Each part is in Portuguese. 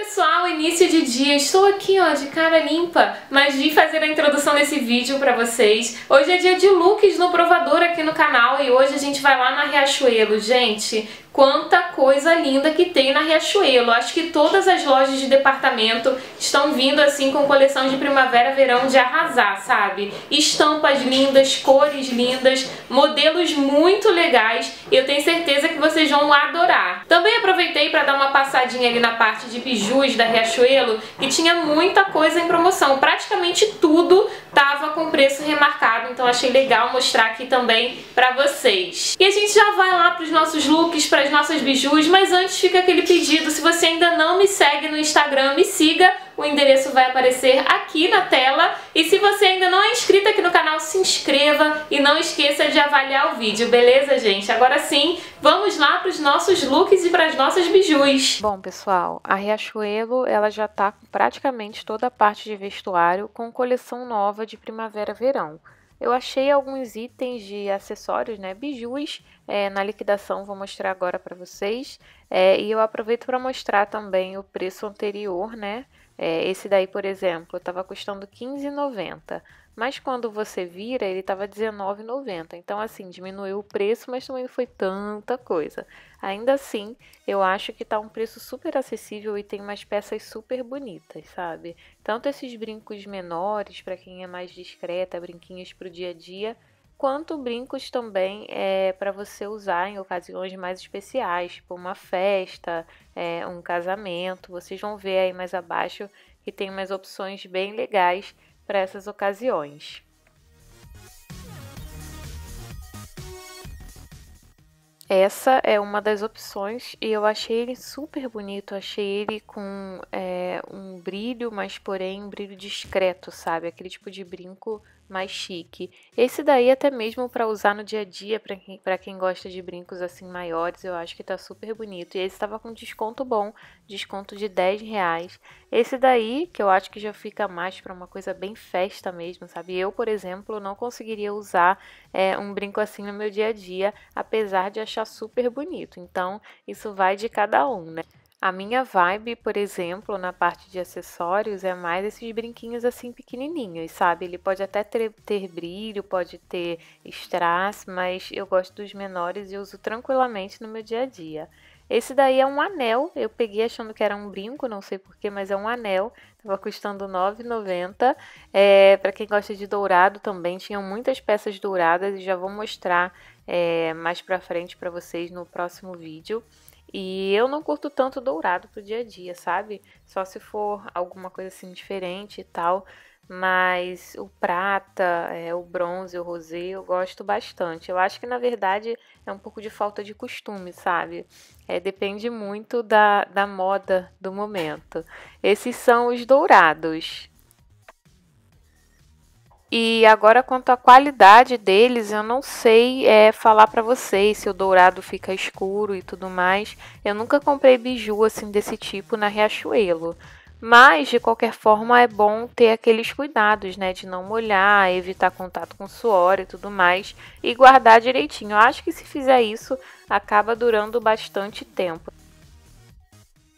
pessoal, início de dia, estou aqui ó, de cara limpa, mas vim fazer a introdução desse vídeo pra vocês. Hoje é dia de looks no provador aqui no canal e hoje a gente vai lá na Riachuelo, gente. Quanta coisa linda que tem na Riachuelo. Acho que todas as lojas de departamento estão vindo assim com coleção de primavera, verão de arrasar, sabe? Estampas lindas, cores lindas, modelos muito legais. Eu tenho certeza que vocês vão adorar. Também aproveitei para dar uma passadinha ali na parte de bijus da Riachuelo e tinha muita coisa em promoção. Praticamente tudo tava com preço remarcado, então achei legal mostrar aqui também para vocês. E a gente já vai lá para os nossos looks, para as nossas bijus, mas antes fica aquele pedido, se você ainda não me segue no Instagram, me siga o endereço vai aparecer aqui na tela. E se você ainda não é inscrito aqui no canal, se inscreva e não esqueça de avaliar o vídeo, beleza, gente? Agora sim, vamos lá para os nossos looks e para as nossas bijus. Bom, pessoal, a Riachuelo ela já está com praticamente toda a parte de vestuário com coleção nova de primavera-verão. Eu achei alguns itens de acessórios, né, bijus, é, na liquidação, vou mostrar agora para vocês. É, e eu aproveito para mostrar também o preço anterior, né, é, esse daí, por exemplo, estava custando R$15,90, mas quando você vira, ele estava R$19,90. Então, assim, diminuiu o preço, mas também não foi tanta coisa. Ainda assim, eu acho que está um preço super acessível e tem umas peças super bonitas, sabe? Tanto esses brincos menores, para quem é mais discreta, brinquinhos para o dia a dia, quanto brincos também é, eh, para você usar em ocasiões mais especiais, tipo uma festa, é, um casamento. Vocês vão ver aí mais abaixo que tem umas opções bem legais para essas ocasiões. Essa é uma das opções e eu achei ele super bonito. Achei ele com é, um brilho, mas porém um brilho discreto, sabe? Aquele tipo de brinco mais chique. Esse daí até mesmo para usar no dia a dia, para quem, quem gosta de brincos assim maiores, eu acho que tá super bonito. E esse estava com desconto bom, desconto de 10 reais. Esse daí, que eu acho que já fica mais para uma coisa bem festa mesmo, sabe? Eu, por exemplo, não conseguiria usar é, um brinco assim no meu dia a dia, apesar de achar super bonito. Então, isso vai de cada um, né? A minha vibe, por exemplo, na parte de acessórios, é mais esses brinquinhos assim pequenininhos, sabe? Ele pode até ter, ter brilho, pode ter strass, mas eu gosto dos menores e uso tranquilamente no meu dia a dia. Esse daí é um anel, eu peguei achando que era um brinco, não sei porquê, mas é um anel, estava custando R$ 9,90. É, Para quem gosta de dourado também, tinham muitas peças douradas e já vou mostrar é, mais pra frente para vocês no próximo vídeo. E eu não curto tanto dourado pro dia a dia, sabe? Só se for alguma coisa assim diferente e tal. Mas o prata, é, o bronze, o rosé, eu gosto bastante. Eu acho que na verdade é um pouco de falta de costume, sabe? É, depende muito da, da moda do momento. Esses são os dourados. E agora quanto à qualidade deles, eu não sei é, falar para vocês se o dourado fica escuro e tudo mais. Eu nunca comprei biju assim desse tipo na Riachuelo. Mas de qualquer forma é bom ter aqueles cuidados, né, de não molhar, evitar contato com suor e tudo mais e guardar direitinho. Eu acho que se fizer isso, acaba durando bastante tempo.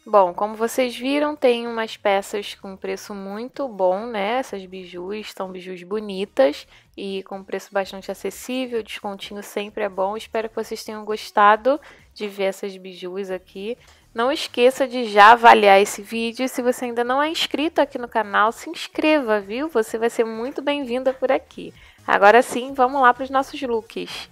Bom, como vocês viram, tem umas peças com preço muito bom, né? Essas bijus estão bijus bonitas e com preço bastante acessível, descontinho sempre é bom. Espero que vocês tenham gostado de ver essas bijus aqui. Não esqueça de já avaliar esse vídeo. Se você ainda não é inscrito aqui no canal, se inscreva, viu? Você vai ser muito bem-vinda por aqui. Agora sim, vamos lá para os nossos looks.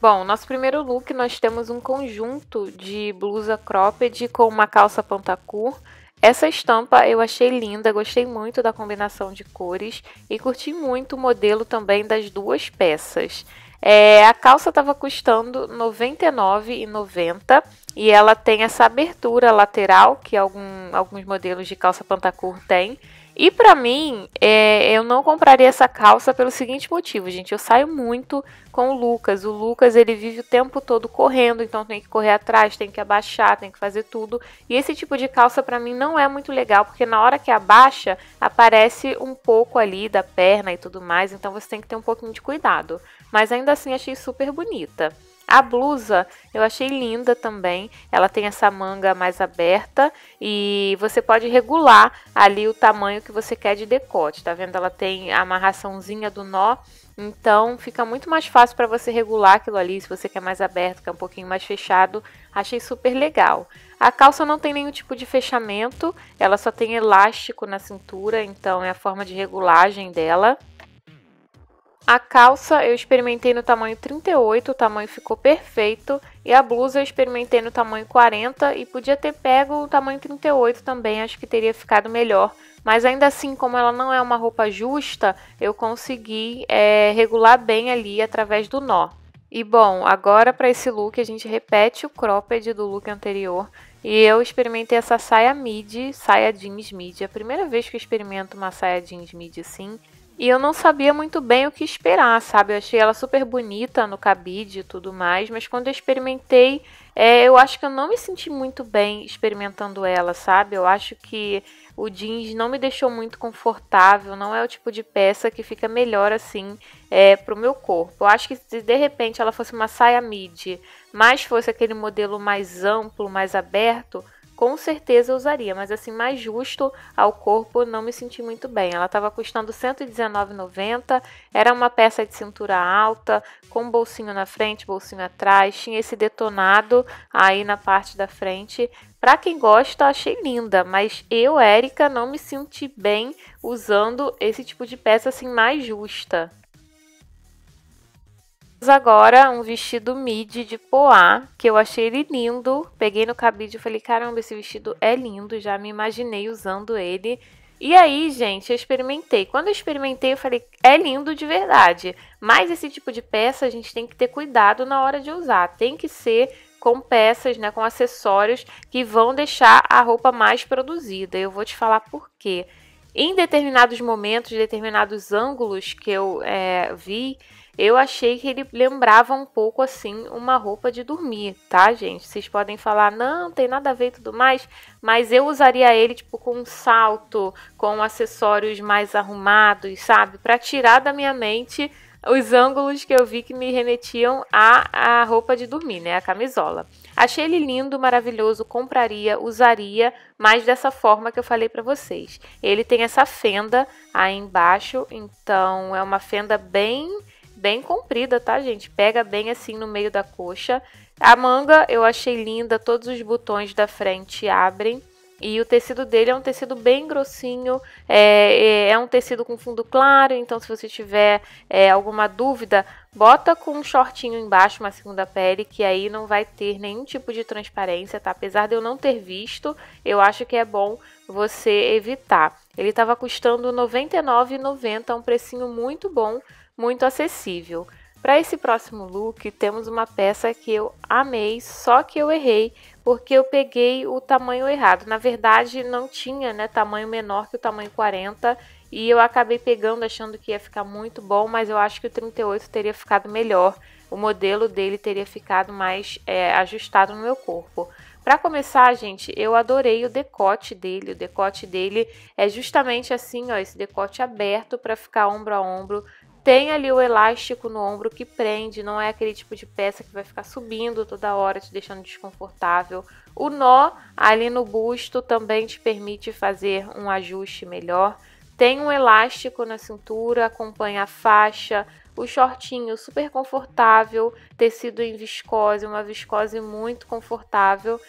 Bom, nosso primeiro look nós temos um conjunto de blusa cropped com uma calça pantacur. Essa estampa eu achei linda, gostei muito da combinação de cores e curti muito o modelo também das duas peças. É, a calça estava custando R$ 99,90 e ela tem essa abertura lateral que algum, alguns modelos de calça pantacur têm e para mim, é, eu não compraria essa calça pelo seguinte motivo, gente. Eu saio muito com o Lucas. O Lucas, ele vive o tempo todo correndo, então tem que correr atrás, tem que abaixar, tem que fazer tudo. E esse tipo de calça para mim não é muito legal, porque na hora que abaixa, aparece um pouco ali da perna e tudo mais, então você tem que ter um pouquinho de cuidado. Mas ainda assim achei super bonita. A blusa eu achei linda também. Ela tem essa manga mais aberta e você pode regular ali o tamanho que você quer de decote. Tá vendo? Ela tem a amarraçãozinha do nó, então fica muito mais fácil para você regular aquilo ali. Se você quer mais aberto, quer um pouquinho mais fechado, achei super legal. A calça não tem nenhum tipo de fechamento, ela só tem elástico na cintura, então é a forma de regulagem dela. A calça eu experimentei no tamanho 38, o tamanho ficou perfeito. E a blusa eu experimentei no tamanho 40 e podia ter pego o tamanho 38 também, acho que teria ficado melhor. Mas ainda assim, como ela não é uma roupa justa, eu consegui é, regular bem ali através do nó. E bom, agora para esse look a gente repete o cropped do look anterior. E eu experimentei essa saia midi, saia jeans midi. É a primeira vez que eu experimento uma saia jeans midi assim. E eu não sabia muito bem o que esperar, sabe? Eu achei ela super bonita no cabide e tudo mais, mas quando eu experimentei, é, eu acho que eu não me senti muito bem experimentando ela, sabe? Eu acho que o jeans não me deixou muito confortável, não é o tipo de peça que fica melhor assim é, pro meu corpo. Eu acho que se de repente ela fosse uma saia midi, mas fosse aquele modelo mais amplo, mais aberto, com certeza usaria, mas assim, mais justo ao corpo, não me senti muito bem. Ela estava custando R$ 119,90, era uma peça de cintura alta, com bolsinho na frente, bolsinho atrás, tinha esse detonado aí na parte da frente. Para quem gosta, achei linda, mas eu, Érica, não me senti bem usando esse tipo de peça assim mais justa agora um vestido midi de poá, que eu achei ele lindo. Peguei no cabide e falei, caramba, esse vestido é lindo, já me imaginei usando ele. E aí, gente, eu experimentei. Quando eu experimentei, eu falei, é lindo de verdade. Mas esse tipo de peça a gente tem que ter cuidado na hora de usar. Tem que ser com peças, né, com acessórios que vão deixar a roupa mais produzida. Eu vou te falar por quê. Em determinados momentos, determinados ângulos que eu é, vi, eu achei que ele lembrava um pouco assim uma roupa de dormir, tá, gente? Vocês podem falar, não, tem nada a ver e tudo mais, mas eu usaria ele tipo com um salto, com acessórios mais arrumados, sabe? Para tirar da minha mente os ângulos que eu vi que me remetiam à, à roupa de dormir, né? A camisola. Achei ele lindo, maravilhoso, compraria, usaria, mas dessa forma que eu falei para vocês. Ele tem essa fenda aí embaixo, então é uma fenda bem bem comprida, tá, gente? Pega bem assim no meio da coxa. A manga eu achei linda, todos os botões da frente abrem. E o tecido dele é um tecido bem grossinho, é, é, é um tecido com fundo claro, então se você tiver é, alguma dúvida, bota com um shortinho embaixo, uma segunda pele, que aí não vai ter nenhum tipo de transparência, tá? Apesar de eu não ter visto, eu acho que é bom você evitar. Ele estava custando R$ 99,90, um precinho muito bom muito acessível. Para esse próximo look, temos uma peça que eu amei, só que eu errei, porque eu peguei o tamanho errado. Na verdade, não tinha né, tamanho menor que o tamanho 40, e eu acabei pegando achando que ia ficar muito bom, mas eu acho que o 38 teria ficado melhor. O modelo dele teria ficado mais é, ajustado no meu corpo. Para começar, gente, eu adorei o decote dele. O decote dele é justamente assim, ó, esse decote aberto para ficar ombro a ombro tem ali o elástico no ombro que prende, não é aquele tipo de peça que vai ficar subindo toda hora, te deixando desconfortável. O nó ali no busto também te permite fazer um ajuste melhor. Tem um elástico na cintura, acompanha a faixa, o shortinho super confortável, tecido em viscose, uma viscose muito confortável.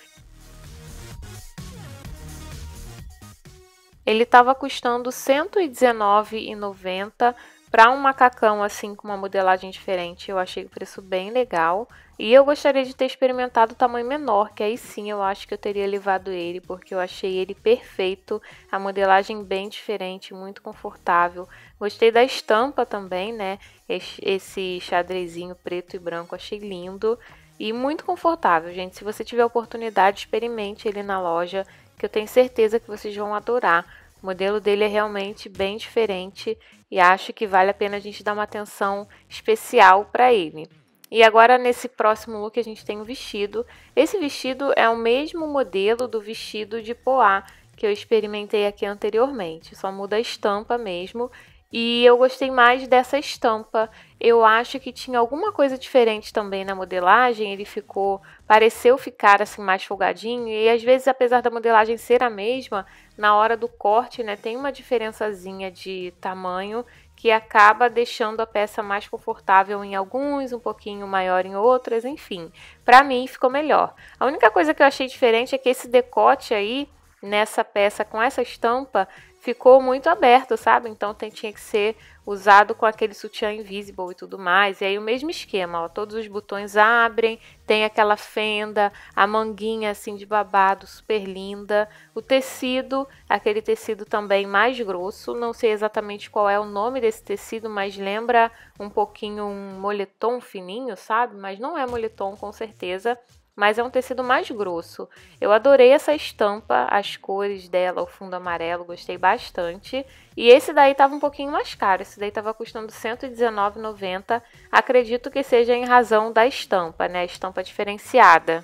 Ele estava custando R$ 119,90 para um macacão assim com uma modelagem diferente, eu achei o preço bem legal. E eu gostaria de ter experimentado o tamanho menor, que aí sim eu acho que eu teria levado ele, porque eu achei ele perfeito, a modelagem bem diferente, muito confortável. Gostei da estampa também, né? Esse xadrezinho preto e branco, achei lindo e muito confortável, gente. Se você tiver oportunidade, experimente ele na loja, que eu tenho certeza que vocês vão adorar. O modelo dele é realmente bem diferente e acho que vale a pena a gente dar uma atenção especial para ele. E agora nesse próximo look a gente tem um vestido. Esse vestido é o mesmo modelo do vestido de poá que eu experimentei aqui anteriormente, só muda a estampa mesmo e eu gostei mais dessa estampa. Eu acho que tinha alguma coisa diferente também na modelagem. Ele ficou, pareceu ficar assim mais folgadinho. E às vezes, apesar da modelagem ser a mesma, na hora do corte, né, tem uma diferençazinha de tamanho que acaba deixando a peça mais confortável em alguns, um pouquinho maior em outras, enfim. Para mim ficou melhor. A única coisa que eu achei diferente é que esse decote aí nessa peça com essa estampa ficou muito aberto, sabe? Então tem, tinha que ser usado com aquele sutiã invisible e tudo mais. E aí o mesmo esquema, ó, todos os botões abrem, tem aquela fenda, a manguinha assim de babado super linda, o tecido, aquele tecido também mais grosso, não sei exatamente qual é o nome desse tecido, mas lembra um pouquinho um moletom fininho, sabe? Mas não é moletom com certeza mas é um tecido mais grosso. Eu adorei essa estampa, as cores dela, o fundo amarelo, gostei bastante. E esse daí estava um pouquinho mais caro, esse daí estava custando R$ 119,90. Acredito que seja em razão da estampa, né? Estampa diferenciada.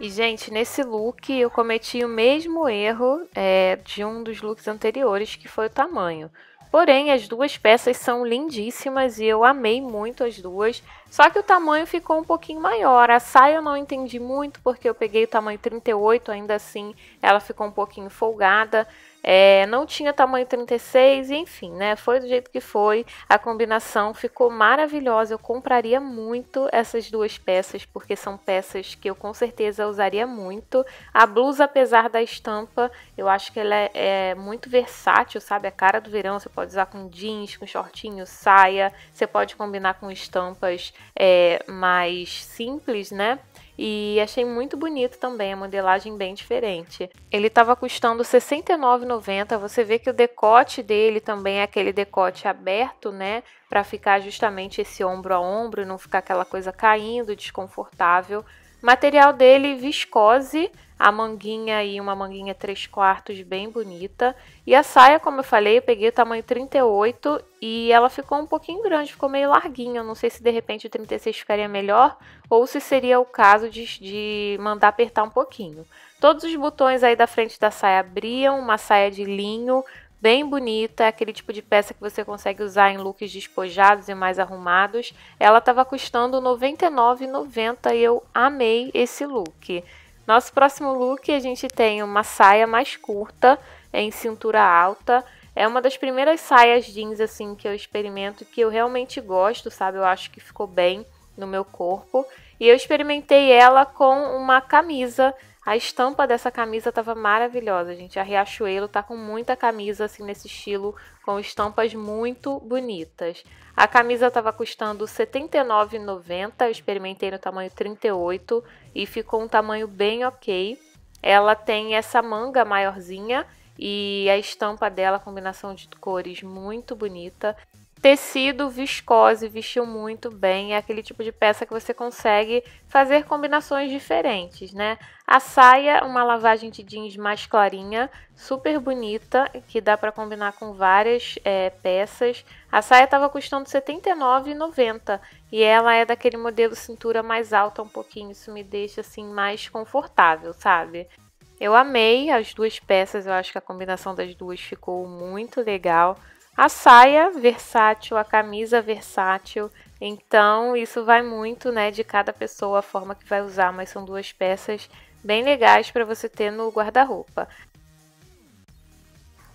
E, gente, nesse look eu cometi o mesmo erro é, de um dos looks anteriores, que foi o tamanho. Porém, as duas peças são lindíssimas e eu amei muito as duas. Só que o tamanho ficou um pouquinho maior. A saia eu não entendi muito porque eu peguei o tamanho 38, ainda assim ela ficou um pouquinho folgada. É, não tinha tamanho 36, enfim, né? Foi do jeito que foi. A combinação ficou maravilhosa. Eu compraria muito essas duas peças, porque são peças que eu com certeza usaria muito. A blusa, apesar da estampa, eu acho que ela é, é muito versátil, sabe? A cara do verão. Você pode usar com jeans, com shortinho, saia. Você pode combinar com estampas é, mais simples, né? e achei muito bonito também, a modelagem bem diferente. Ele estava custando R$ 69,90. Você vê que o decote dele também é aquele decote aberto, né? Para ficar justamente esse ombro a ombro, não ficar aquela coisa caindo, desconfortável. Material dele viscose, a manguinha aí, uma manguinha 3 quartos bem bonita. E a saia, como eu falei, eu peguei o tamanho 38 e ela ficou um pouquinho grande, ficou meio larguinha. não sei se de repente o 36 ficaria melhor ou se seria o caso de, de mandar apertar um pouquinho. Todos os botões aí da frente da saia abriam, uma saia de linho, bem bonita, aquele tipo de peça que você consegue usar em looks despojados e mais arrumados. Ela estava custando R$ 99,90 e eu amei esse look. Nosso próximo look a gente tem uma saia mais curta, em cintura alta. É uma das primeiras saias jeans assim que eu experimento que eu realmente gosto, sabe? Eu acho que ficou bem no meu corpo. E eu experimentei ela com uma camisa a estampa dessa camisa estava maravilhosa, gente. A Riachuelo tá com muita camisa assim nesse estilo, com estampas muito bonitas. A camisa estava custando R$ 79,90, eu experimentei no tamanho 38 e ficou um tamanho bem ok. Ela tem essa manga maiorzinha e a estampa dela, combinação de cores muito bonita. Tecido, viscose, vestiu muito bem. É aquele tipo de peça que você consegue fazer combinações diferentes, né? A saia, uma lavagem de jeans mais clarinha, super bonita, que dá para combinar com várias é, peças. A saia estava custando R$ 79,90 e ela é daquele modelo cintura mais alta um pouquinho. Isso me deixa assim mais confortável, sabe? Eu amei as duas peças, eu acho que a combinação das duas ficou muito legal a saia versátil, a camisa versátil. Então, isso vai muito, né, de cada pessoa a forma que vai usar, mas são duas peças bem legais para você ter no guarda-roupa.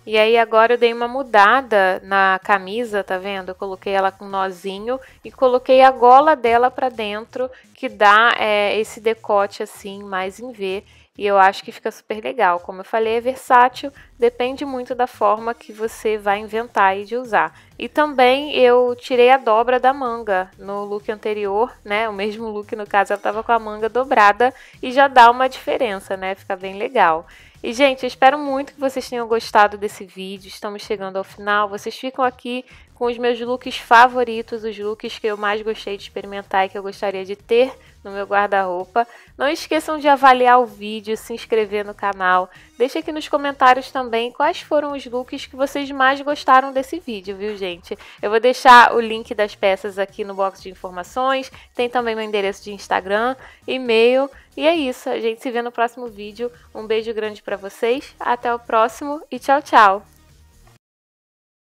E aí agora eu dei uma mudada na camisa, tá vendo? Eu coloquei ela com nozinho e coloquei a gola dela para dentro, que dá é, esse decote assim, mais em V. E eu acho que fica super legal. Como eu falei, é versátil, depende muito da forma que você vai inventar e de usar. E também eu tirei a dobra da manga no look anterior, né? O mesmo look, no caso, ela tava com a manga dobrada e já dá uma diferença, né? Fica bem legal. E, gente, eu espero muito que vocês tenham gostado desse vídeo. Estamos chegando ao final. Vocês ficam aqui com os meus looks favoritos, os looks que eu mais gostei de experimentar e que eu gostaria de ter no meu guarda-roupa. Não esqueçam de avaliar o vídeo, se inscrever no canal. Deixa aqui nos comentários também quais foram os looks que vocês mais gostaram desse vídeo, viu gente? Eu vou deixar o link das peças aqui no box de informações, tem também meu endereço de Instagram, e-mail, e é isso. A gente se vê no próximo vídeo. Um beijo grande para vocês, até o próximo e tchau, tchau!